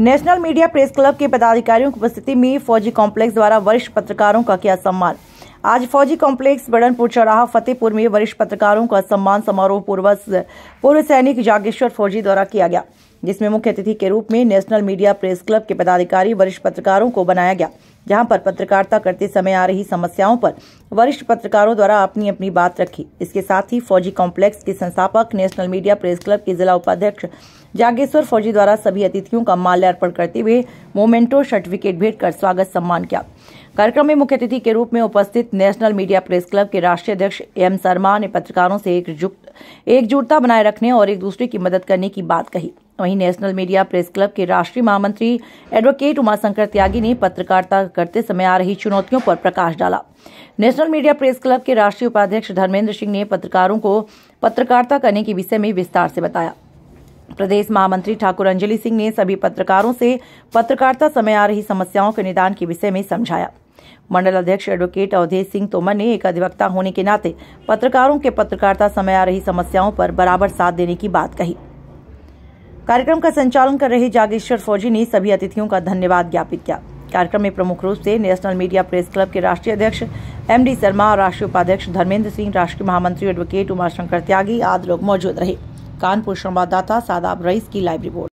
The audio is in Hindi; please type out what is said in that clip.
नेशनल मीडिया प्रेस क्लब के पदाधिकारियों की उपस्थिति में फौजी कॉम्प्लेक्स द्वारा वरिष्ठ पत्रकारों का किया सम्मान आज फौजी कॉम्प्लेक्स बड़नपुर चौराहा फतेहपुर में वरिष्ठ पत्रकारों का सम्मान समारोह पूर्व पूर्व सैनिक जागेश्वर फौजी द्वारा किया गया जिसमें मुख्य अतिथि के रूप में नेशनल मीडिया प्रेस क्लब के पदाधिकारी वरिष्ठ पत्रकारों को बनाया गया जहां पर पत्रकारिता करते समय आ रही समस्याओं पर वरिष्ठ पत्रकारों द्वारा अपनी अपनी बात रखी इसके साथ ही फौजी कॉम्प्लेक्स के संस्थापक नेशनल मीडिया प्रेस क्लब के जिला उपाध्यक्ष जागेश्वर फौजी द्वारा सभी अतिथियों का माल्यार्पण करते हुए मोमेंटो सर्टिफिकेट भेंट कर स्वागत सम्मान किया कार्यक्रम में मुख्य अतिथि के रूप में उपस्थित नेशनल मीडिया प्रेस क्लब के राष्ट्रीय अध्यक्ष एम शर्मा ने पत्रकारों से एकजुटता बनाए रखने और एक दूसरे की मदद करने की बात कही वहीं नेशनल मीडिया प्रेस क्लब के राष्ट्रीय महामंत्री एडवोकेट उमाशंकर त्यागी ने पत्रकारिता करते समय आ रही चुनौतियों पर प्रकाश डाला नेशनल मीडिया प्रेस क्लब के राष्ट्रीय उपाध्यक्ष धर्मेंद्र सिंह ने पत्रकारों को पत्रकारिता करने के विषय में विस्तार से बताया प्रदेश महामंत्री ठाकुर अंजलि सिंह ने सभी पत्रकारों से पत्रकारिता समय आ रही समस्याओं के निदान के विषय में समझाया मंडल अध्यक्ष एडवोकेट अवधेश सिंह तोमर ने एक अधिवक्ता होने के नाते पत्रकारों के पत्रकारिता समय आ रही समस्याओं पर बराबर साथ देने की बात कही कार्यक्रम का संचालन कर रहे जागेश्वर फौजी ने सभी अतिथियों का धन्यवाद ज्ञापित किया कार्यक्रम में प्रमुख रूप से नेशनल मीडिया प्रेस क्लब के राष्ट्रीय अध्यक्ष एम डी शर्मा और राष्ट्रीय उपाध्यक्ष धर्मेंद्र सिंह राष्ट्रीय महामंत्री एडवोकेट उमाशंकर त्यागी आदि लोग मौजूद रहे कानपुर संवाददाता सादाब रईस की लाइव रिपोर्ट